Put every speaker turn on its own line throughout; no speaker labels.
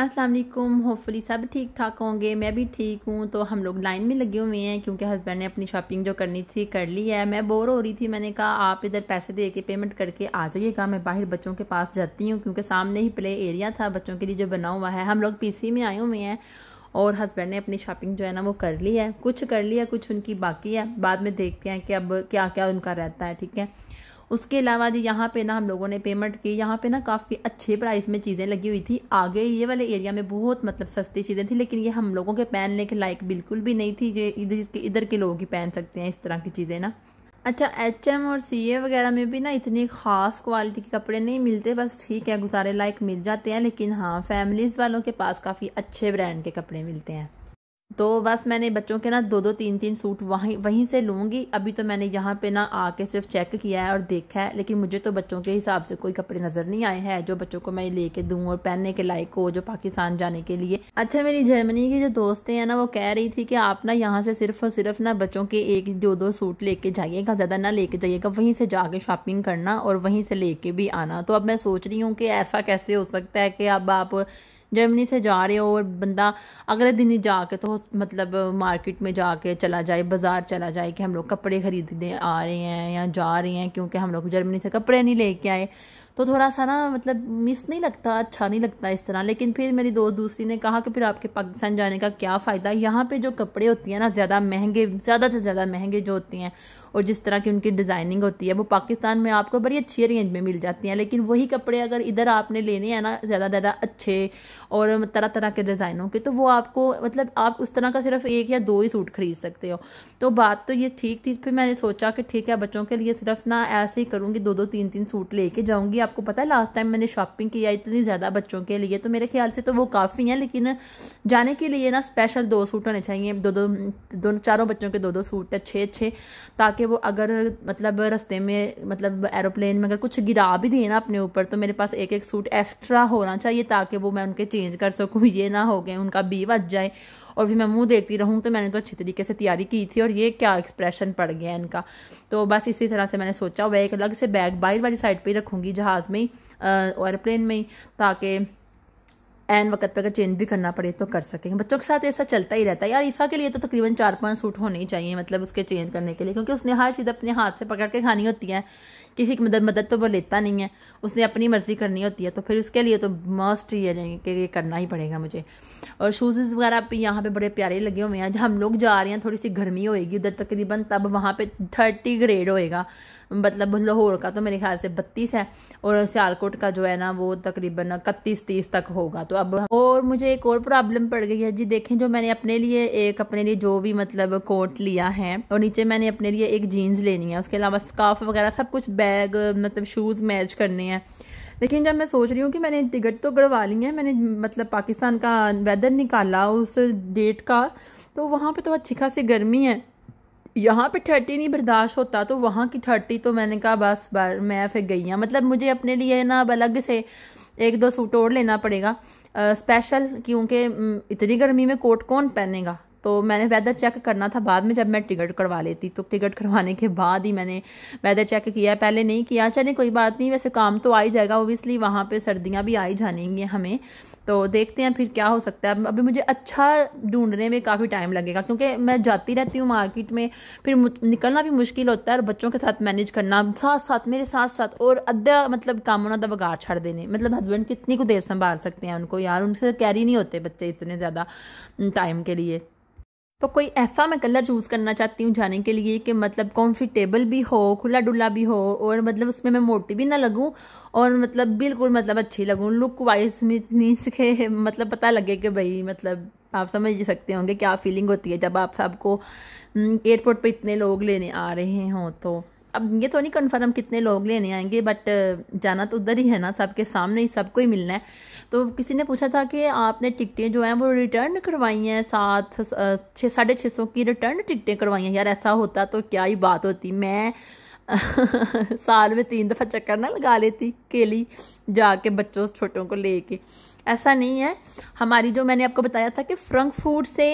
अस्सलाम वालेकुम होपफुली सब ठीक ठाक होंगे मैं भी ठीक हूँ तो हम लोग लाइन में लगे हुए हैं क्योंकि हस्बैंड ने अपनी शॉपिंग जो करनी थी कर ली है मैं बोर हो रही थी मैंने कहा आप इधर पैसे दे के पेमेंट करके आ जाइएगा मैं बाहर बच्चों के पास जाती हूँ क्योंकि सामने ही प्ले एरिया था बच्चों के लिए जो बना हुआ है हम लोग सी में आए हुए हैं और हस्बैंड ने अपनी शॉपिंग जो है ना वो कर ली है कुछ कर लिया कुछ उनकी बाकी है बाद में देखते हैं कि अब क्या क्या उनका रहता है ठीक है उसके अलावा जी यहाँ पे ना हम लोगों ने पेमेंट की यहाँ पे ना काफ़ी अच्छे प्राइस में चीज़ें लगी हुई थी आगे ये वाले एरिया में बहुत मतलब सस्ती चीज़ें थी लेकिन ये हम लोगों के पहनने के लायक बिल्कुल भी नहीं थी ये इधर इधर के लोग ही पहन सकते हैं इस तरह की चीज़ें ना अच्छा एच एम और सी ए वगैरह में भी ना इतनी ख़ास क्वालिटी के कपड़े नहीं मिलते बस ठीक है गुजारे लायक मिल जाते हैं लेकिन हाँ फैमिलीज़ वालों के पास काफ़ी अच्छे ब्रांड के कपड़े मिलते हैं तो बस मैंने बच्चों के ना दो दो तीन तीन सूट वहीं वहीं से लूँगी अभी तो मैंने यहाँ पे ना आके सिर्फ चेक किया है और देखा है लेकिन मुझे तो बच्चों के हिसाब से कोई कपड़े नज़र नहीं आए हैं जो बच्चों को मैं लेके के दूँ और पहनने के लायक हो जो पाकिस्तान जाने के लिए अच्छा मेरी जर्मनी की जो दोस्तें हैं ना वो कह रही थी कि आप ना यहाँ से सिर्फ और सिर्फ ना बच्चों के एक दो दो सूट लेके जाइएगा ज़्यादा ना लेके जाइएगा वहीं से जाके शॉपिंग करना और वहीं से लेके भी आना तो अब मैं सोच रही हूँ कि ऐसा कैसे हो सकता है कि अब आप जर्मनी से जा रहे हो और बंदा अगले दिन ही जाके तो मतलब मार्केट में जाके चला जाए बाज़ार चला जाए कि हम लोग कपड़े ख़रीदने आ रहे हैं या जा रहे हैं क्योंकि हम लोग जर्मनी से कपड़े नहीं लेके आए तो थोड़ा सा ना मतलब मिस नहीं लगता अच्छा नहीं लगता इस तरह लेकिन फिर मेरी दोस्त दूसरी ने कहा कि फिर आपके पाकिस्तान जाने का क्या फ़ायदा यहाँ पे जो कपड़े होती हैं ना ज़्यादा महंगे ज़्यादा से ज़्यादा महंगे जो होती हैं और जिस तरह की उनकी डिज़ाइनिंग होती है वो पाकिस्तान में आपको बड़ी अच्छी रेंज में मिल जाती हैं लेकिन वही कपड़े अगर इधर आपने लेने हैं ना ज़्यादा ज़्यादा अच्छे और तरह तरह के डिज़ाइनों के तो वो आपको मतलब आप उस तरह का सिर्फ एक या दो ही सूट खरीद सकते हो तो बात तो ये ठीक थी फिर मैंने सोचा कि ठीक है बच्चों के लिए सिर्फ ना ऐसे ही करूँगी दो दो तीन तीन सूट लेके जाऊँगी आपको पता है लास्ट टाइम मैंने शॉपिंग किया इतनी ज़्यादा बच्चों के लिए तो मेरे ख्याल से तो वो काफ़ी हैं लेकिन जाने के लिए ना स्पेशल दो सूट होने चाहिए दो दो दोनों चारों बच्चों के दो दो सूट अच्छे अच्छे ताकि ताकि वो अगर मतलब रस्ते में मतलब एरोप्लेन में अगर कुछ गिरा भी दिए ना अपने ऊपर तो मेरे पास एक एक सूट एक्स्ट्रा होना चाहिए ताकि वो मैं उनके चेंज कर सकूँ ये ना हो गए उनका बी बच जाए और फिर मैं मुंह देखती रहूँ तो मैंने तो अच्छी तरीके से तैयारी की थी और ये क्या एक्सप्रेशन पड़ गया इनका तो बस इसी तरह से मैंने सोचा वह एक अलग से बैग बाहर वाली साइड पर ही रखूँगी जहाज़ में ही एयरप्लेन में ही ताकि एन वक्त पर अगर चेंज भी करना पड़े तो कर सकेंगे बच्चों के साथ ऐसा चलता ही रहता है यार ईसा के लिए तो तकरीबन चार पाँच सूट होने ही चाहिए मतलब उसके चेंज करने के लिए क्योंकि उसने हर चीज़ अपने हाथ से पकड़ के खानी होती है किसी की मदद मदद तो वो लेता नहीं है उसने अपनी मर्ज़ी करनी होती है तो फिर उसके लिए तो मस्ट ही है कि ये करना ही पड़ेगा मुझे और शूज़ वगैरह यहाँ पे बड़े प्यारे लगे हुए हैं हम लोग जा रहे हैं थोड़ी सी गर्मी होएगी उधर तकरीबन तब वहाँ पे थर्टी ग्रेड होएगा मतलब लाहौर का तो मेरे ख्याल से बत्तीस है और सियालकोट का जो है ना वो तकरीबन इकतीस तीस तक होगा तो अब और मुझे एक और प्रॉब्लम पड़ गई है जी देखें जो मैंने अपने लिए एक अपने लिए जो भी मतलब कोट लिया है और नीचे मैंने अपने लिए एक जीन्स लेनी है उसके अलावा स्काफ वगैरह सब कुछ बैग मतलब शूज़ मैच करने हैं लेकिन जब मैं सोच रही हूँ कि मैंने टिकट तो गड़वा ली है मैंने मतलब पाकिस्तान का वेदर निकाला उस डेट का तो वहाँ पर तो अच्छी खासी गर्मी है यहाँ पे थर्टी नहीं बर्दाश्त होता तो वहाँ की थर्टी तो मैंने कहा बस बार मैं फिर गई हूँ मतलब मुझे अपने लिए ना अब अलग से एक दो सूट और लेना पड़ेगा आ, स्पेशल क्योंकि इतनी गर्मी में कोट कौन पहनेगा तो मैंने वेदर चेक करना था बाद में जब मैं टिकट करवा लेती तो टिकट करवाने के बाद ही मैंने वेदर चेक किया पहले नहीं किया चले कोई बात नहीं वैसे काम तो आ ही जाएगा ओबियसली वहाँ पे सर्दियाँ भी आई जानेंगी हमें तो देखते हैं फिर क्या हो सकता है अभी मुझे अच्छा ढूंढने में काफ़ी टाइम लगेगा क्योंकि मैं जाती रहती हूँ मार्केट में फिर निकलना भी मुश्किल होता है और बच्चों के साथ मैनेज करना साथ साथ मेरे साथ साथ और अद्धा मतलब काम होना बगाड़ छड़ देने मतलब हस्बैंड कितनी को देर संभाल सकते हैं उनको यार उनसे कैरी नहीं होते बच्चे इतने ज़्यादा टाइम के लिए तो कोई ऐसा मैं कलर चूज़ करना चाहती हूँ जाने के लिए कि मतलब कंफर्टेबल भी हो खुला डुला भी हो और मतलब उसमें मैं मोटी भी ना लगूँ और मतलब बिल्कुल मतलब अच्छी लगूँ लुक वाइज मीन्स के मतलब पता लगे कि भाई मतलब आप समझ ही सकते होंगे क्या फीलिंग होती है जब आप सबको एयरपोर्ट हम्म, पर इतने लोग लेने आ रहे हों तो अब ये तो नहीं कन्फर्म कितने लोग लेने आएंगे बट uh, जाना तो उधर ही है ना सबके सामने ही सबको ही मिलना है तो किसी ने पूछा था कि आपने टिकटें जो हैं वो रिटर्न करवाई हैं सात छः साढ़े छः सौ की रिटर्न टिकटें करवाई हैं यार ऐसा होता तो क्या ही बात होती मैं साल में तीन दफ़ा चक्कर ना लगा लेती केली जाके बच्चों छोटों को लेके ऐसा नहीं है हमारी जो मैंने आपको बताया था कि फ्रंकफूड से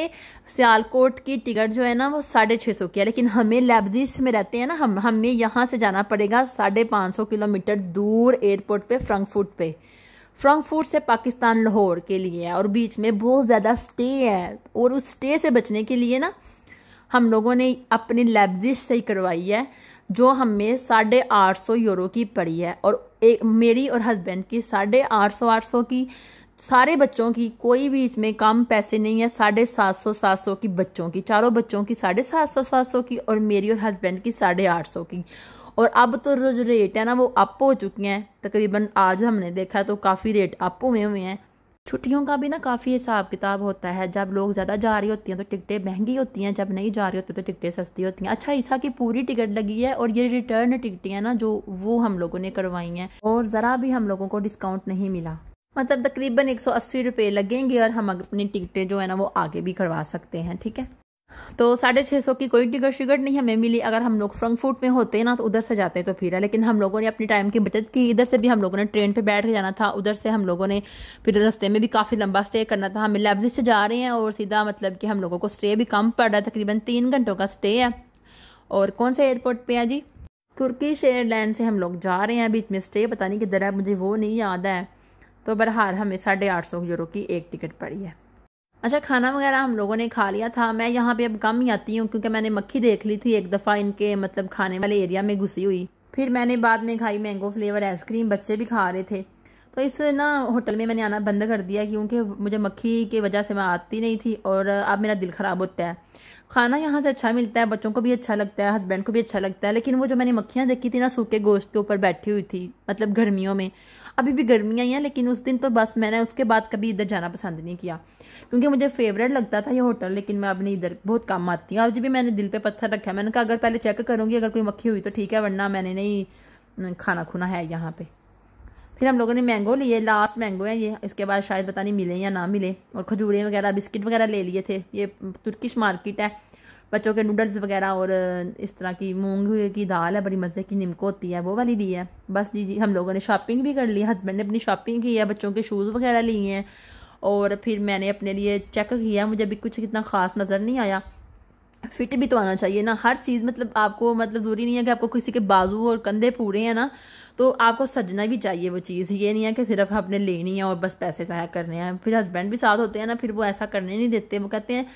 सियालकोट की टिकट जो है ना वो साढ़े छः सौ की है लेकिन हमें लेबजिस में रहते हैं ना हम हमें यहाँ से जाना पड़ेगा साढ़े पाँच सौ किलोमीटर दूर एयरपोर्ट पे फ्रंकफूड पे फ्रंकफूड से पाकिस्तान लाहौर के लिए है और बीच में बहुत ज़्यादा स्टे है और उस स्टे से बचने के लिए ना हम लोगों ने अपनी लेबजिश सही करवाई है जो हमें साढ़े आठ सौ यूरो की पड़ी है और एक मेरी और हस्बैंड की साढ़े आठ सौ आठ सौ की सारे बच्चों की कोई भी इसमें कम पैसे नहीं है साढ़े सात सौ सात सौ की बच्चों की चारों बच्चों की साढ़े सात सौ सात सौ की और मेरी और हस्बैंड की साढ़े आठ सौ की और अब तो जो रेट है ना वो अप हो चुके हैं तकरीबन आज हमने देखा तो काफ़ी रेट अप हुए हुए हैं छुट्टियों का भी ना काफ़ी हिसाब किताब होता है जब लोग ज़्यादा जा रही होती हैं तो टिकटें महंगी होती हैं जब नहीं जा रही होती तो टिकटें सस्ती होती हैं अच्छा ईसा की पूरी टिकट लगी है और ये रिटर्न टिकटें हैं ना जो वो हम लोगों ने करवाई हैं और ज़रा भी हम लोगों को डिस्काउंट नहीं मिला मतलब तकरीबन एक सौ अस्सी रुपये लगेंगे और हम अपनी टिकटें जो है ना वो आगे भी करवा सकते हैं ठीक है तो साढ़े छः सौ की कोई टिकट शिकट नहीं हमें मिली अगर हम लोग फ्रंकफूट में होते ना तो उधर से जाते तो फिर लेकिन हम लोगों ने अपने टाइम की बचत की इधर से भी हम लोगों ने ट्रेन पर बैठ के जाना था उधर से हम लोगों ने फिर रस्ते में भी काफ़ी लंबा स्टे करना था हमें लेब्रिज से जा रहे हैं और सीधा मतलब कि हम लोगों को स्टे भी कम पड़ रहा है तकरीबन तीन घंटों का स्टे है और कौन से एयरपोर्ट पर है जी तुर्किश एयरलाइन से हम लोग जा रहे हैं बीच में स्टे पता नहीं किधर है मुझे वो नहीं याद है तो बरहाल हमें साढ़े आठ सौ यूरो की एक टिकट पड़ी है अच्छा खाना वगैरह हम लोगों ने खा लिया था मैं यहाँ पे अब कम ही आती हूँ क्योंकि मैंने मक्खी देख ली थी एक दफ़ा इनके मतलब खाने वाले एरिया में घुसी हुई फिर मैंने बाद में खाई मैंगो फ्लेवर आइसक्रीम बच्चे भी खा रहे थे तो इस ना होटल में मैंने आना बंद कर दिया क्योंकि मुझे मक्खी की वजह से मैं आती नहीं थी और अब मेरा दिल ख़राब होता है खाना यहाँ से अच्छा मिलता है बच्चों को भी अच्छा लगता है हस्बैंड को भी अच्छा लगता है लेकिन वो जो मैंने मक्खियाँ देखी थी ना सूखे गोश्त के ऊपर बैठी हुई थी मतलब गर्मियों में अभी भी गर्मियाँ आई हैं लेकिन उस दिन तो बस मैंने उसके बाद कभी इधर जाना पसंद नहीं किया क्योंकि मुझे फेवरेट लगता था ये होटल लेकिन मैं अब नहीं इधर बहुत कम आती हूँ अभी जब भी मैंने दिल पे पत्थर रखा मैंने कहा अगर पहले चेक करूँगी अगर कोई मक्खी हुई तो ठीक है वरना मैंने नहीं खाना खुना है यहाँ पर फिर हम लोगों ने मैंगो लिए लास्ट मैंगो है ये इसके बाद शायद पता नहीं मिले या ना मिले और खजूरें वगैरह बिस्किट वगैरह ले लिए थे ये तुर्किश मार्केट है बच्चों के नूडल्स वगैरह और इस तरह की मूंग की दाल है बड़ी मज़े की निमको होती है वो वाली दी है बस जी जी हम लोगों ने शॉपिंग भी कर ली हस्बैंड ने अपनी शॉपिंग की है बच्चों के शूज़ वगैरह लिए हैं और फिर मैंने अपने लिए चेक किया मुझे अभी कुछ इतना ख़ास नज़र नहीं आया फिट भी तो आना चाहिए ना हर चीज़ मतलब आपको मतलब ज़रूरी नहीं है कि आपको किसी के बाजू और कंधे पूरे हैं ना तो आपको सजना भी चाहिए वो चीज़ ये नहीं है कि सिर्फ आपने लेनी है और बस पैसे ज़ाया करने हैं फिर हस्बैंड भी साथ होते हैं ना फिर वो ऐसा करने नहीं देते वो कहते हैं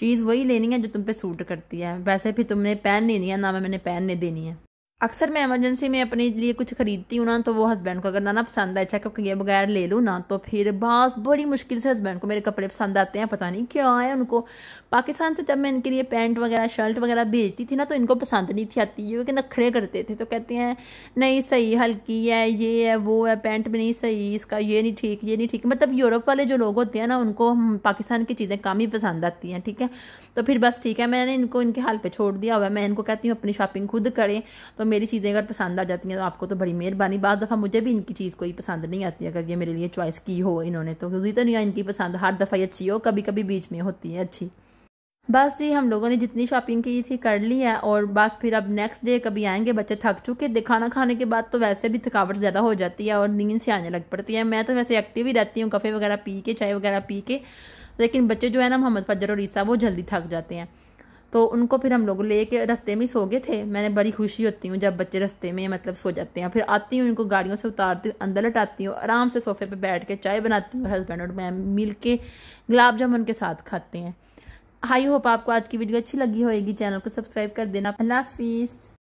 चीज़ वही लेनी है जो तुम पे सूट करती है वैसे फिर तुमने पहन लेनी है ना मैंने पहनने देनी है अक्सर मैं इमरजेंसी में अपने लिए कुछ खरीदती हूँ ना तो वो हस्बैंड को अगर ना ना पसंद आए चेकअप किए बगैर ले लूँ ना तो फिर बस बड़ी मुश्किल से हस्बैंड को मेरे कपड़े पसंद आते हैं पता नहीं क्या है उनको पाकिस्तान से जब मैं इनके लिए पैंट वगैरह शर्ट वगैरह भेजती थी ना तो इनको पसंद नहीं थी आती क्योंकि नखरे करते थे तो कहते हैं नहीं सही हल्की है ये है वो है पैंट भी नहीं सही इसका ये नहीं ठीक ये नहीं ठीक मतलब यूरोप वाले जो लोग होते हैं ना उनको पाकिस्तान की चीज़ें काम ही पसंद आती हैं ठीक है तो फिर बस ठीक है मैंने इनको इनके हाल पर छोड़ दिया हुआ है मैं इनको कहती हूँ अपनी शॉपिंग खुद करें तो मेरी चीज़ें अगर पसंद आ जाती हैं तो आपको तो बड़ी मेहरबानी बार दफ़ा मुझे भी इनकी चीज़ कोई पसंद नहीं आती अगर ये मेरे लिए चॉइस की हो इन्होंने तो क्योंकि तो नहीं इनकी पसंद हर दफ़ा ही अच्छी हो कभी कभी बीच में होती है अच्छी बस जी हम लोगों ने जितनी शॉपिंग की थी कर ली है और बस फिर अब नेक्स्ट डे कभी आएंगे बच्चे थक चुके खाना खाने के बाद तो वैसे भी थकावट ज़्यादा हो जाती है और नींद से आने लग पड़ती है मैं तो वैसे एक्टिव ही रहती हूँ कफ़े वगैरह पी के चाय वगैरह पी के लेकिन बच्चे जो है ना मोहम्मद फजर और ईसा वो जल्दी थक जाते हैं तो उनको फिर हम लोग लेके रस्ते में सो गए थे मैंने बड़ी खुशी होती हूँ जब बच्चे रस्ते में मतलब सो जाते हैं फिर आती हूँ इनको गाड़ियों से उतारती हूँ अंदर लटाती हूँ आराम से सोफे पे बैठ के चाय बनाती हूँ हस्बैंड और मैं मिल के गुलाब जामुन के साथ खाते हैं आई होप आपको आज की वीडियो अच्छी लगी होगी चैनल को सब्सक्राइब कर देना अल्लाह हाफिज़